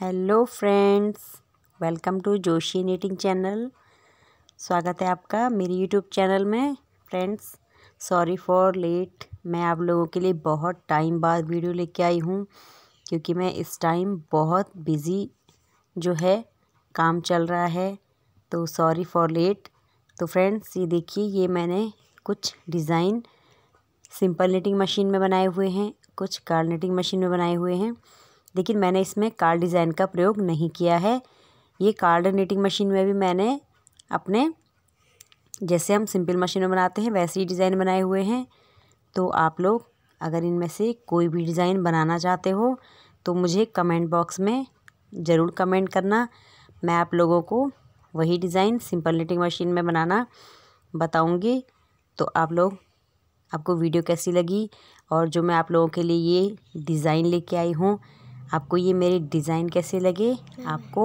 Hello friends welcome to Joshi knitting channel स्वागत है आपका मेरी यूट्यूब चैनल में फ्रेंड्स सॉरी फॉर लेट मैं आप लोगों के लिए बहुत टाइम बाद वीडियो लेके आई हूँ क्योंकि मैं इस टाइम बहुत बिज़ी जो है काम चल रहा है तो सॉरी फॉर लेट तो फ्रेंड्स ये देखिए ये मैंने कुछ डिज़ाइन सिंपल नीटिंग मशीन में बनाए हुए हैं कुछ कार्ड नीटिंग मशीन में बनाए हुए हैं लेकिन मैंने इसमें कार्ड डिज़ाइन का प्रयोग नहीं किया है ये कार्ड नीटिंग मशीन में भी मैंने अपने जैसे हम सिंपल मशीन में बनाते हैं वैसे ही डिज़ाइन बनाए हुए हैं तो आप लोग अगर इनमें से कोई भी डिज़ाइन बनाना चाहते हो तो मुझे कमेंट बॉक्स में ज़रूर कमेंट करना मैं आप लोगों को वही डिज़ाइन सिंपल नीटिंग मशीन में बनाना बताऊंगी तो आप लोग आपको वीडियो कैसी लगी और जो मैं आप लोगों के लिए ये डिज़ाइन लेके आई हूँ आपको ये मेरे डिज़ाइन कैसे लगे हम्म। आपको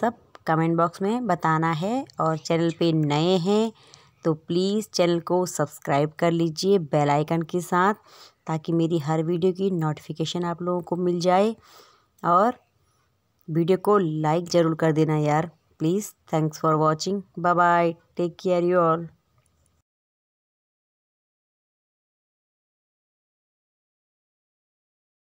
सब कमेंट बॉक्स में बताना है और चैनल पे नए हैं तो प्लीज़ चैनल को सब्सक्राइब कर लीजिए बेल आइकन के साथ ताकि मेरी हर वीडियो की नोटिफिकेशन आप लोगों को मिल जाए और वीडियो को लाइक ज़रूर कर देना यार please thanks for watching bye bye take care you all